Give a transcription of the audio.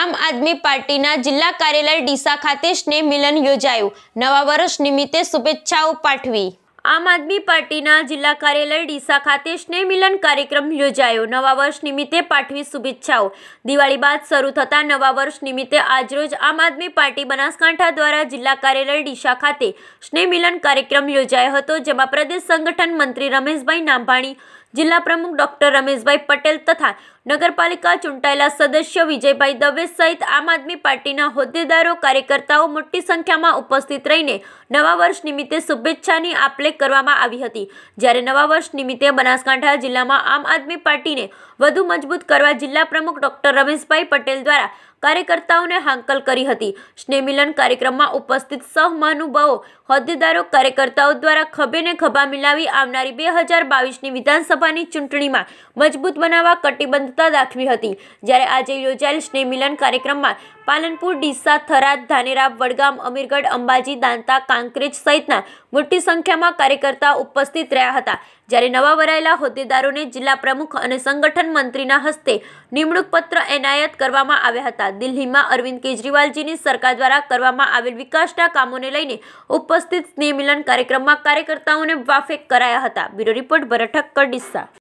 આમ આદમી પાર્ટીના જિલ્લા કાર્યાલય ડીસા ખાતે સ્નેહ મિલન યોજાયું નવા વર્ષ નિમિત્તે શુભેચ્છાઓ પાઠવી આમ આદમી પાર્ટીના જિલ્લા કાર્યાલય ડીસા ખાતે સ્નેહ મિલન કાર્યક્રમ યોજાયો નવા વર્ષ નિમિત્તે પાઠવી શુભેચ્છાઓ દિવાળી બાદ શરૂ થતા નવા વર્ષ નિમિત્તે આજરોજ આમ આદમી પાર્ટી બનાસકાંઠા દ્વારા જિલ્લા કાર્યાલય ડીસા ખાતે સ્નેહ મિલન કાર્યક્રમ યોજાયો હતો જેમાં પ્રદેશ સંગઠન મંત્રી રમેશભાઈ નાંભાણી જિલ્લા પ્રમુખ ડોક્ટર રમેશભાઈ પટેલ તથા નગરપાલિકા ચૂંટાયેલા સદસ્ય વિજયભાઈ દવે સહિત આમ આદમી પાર્ટીના હોદ્દેદારો કાર્યકર્તાઓ મોટી સંખ્યામાં ઉપસ્થિત રહીને નવા વર્ષ નિમિત્તે શુભેચ્છાની આપલે કરવામાં આવી હતી જ્યારે નવા વર્ષ નિમિત્તે બનાસકાંઠા જિલ્લામાં આમ આદમી પાર્ટીને વધુ મજબૂત કરવા જિલ્લા પ્રમુખ ડોક્ટર રમેશભાઈ પટેલ દ્વારા કાર્યકર્તાઓને હાંકલ કરી હતી સ્નેહમિલન કાર્યક્રમમાં ઉપસ્થિત સહમાનુભાવો હોદ્દેદારો કાર્યકર્તાઓ દ્વારા ખભેને ખભા મિલાવી આવનારી બે હજાર બાવીસની વિધાનસભાની ચૂંટણીમાં મજબૂત બનાવવા કટિબદ્ધતા દાખવી હતી જ્યારે આજે યોજાયેલ સ્નેહમિલન કાર્યક્રમમાં પાલનપુર ડીસા થરાદ ધાનેરા વડગામ અમીરગઢ અંબાજી દાંતા કાંકરેજ સહિતના મોટી સંખ્યામાં કાર્યકર્તા ઉપસ્થિત રહ્યા હતા જ્યારે નવા વરાયેલા હોદ્દેદારોને જિલ્લા પ્રમુખ અને સંગઠન મંત્રીના હસ્તે નિમણૂક પત્ર એનાયત કરવામાં આવ્યા હતા દિલ્હીમાં અરવિંદ કેજરીવાલજીની સરકાર દ્વારા કરવામાં આવેલ વિકાસના કામોને લઈને ઉપસ્થિત સ્નેહમિલન કાર્યક્રમમાં કાર્યકર્તાઓને વાફેક કરાયા હતા બ્યુરો રિપોર્ટ ભરત ઠક્કર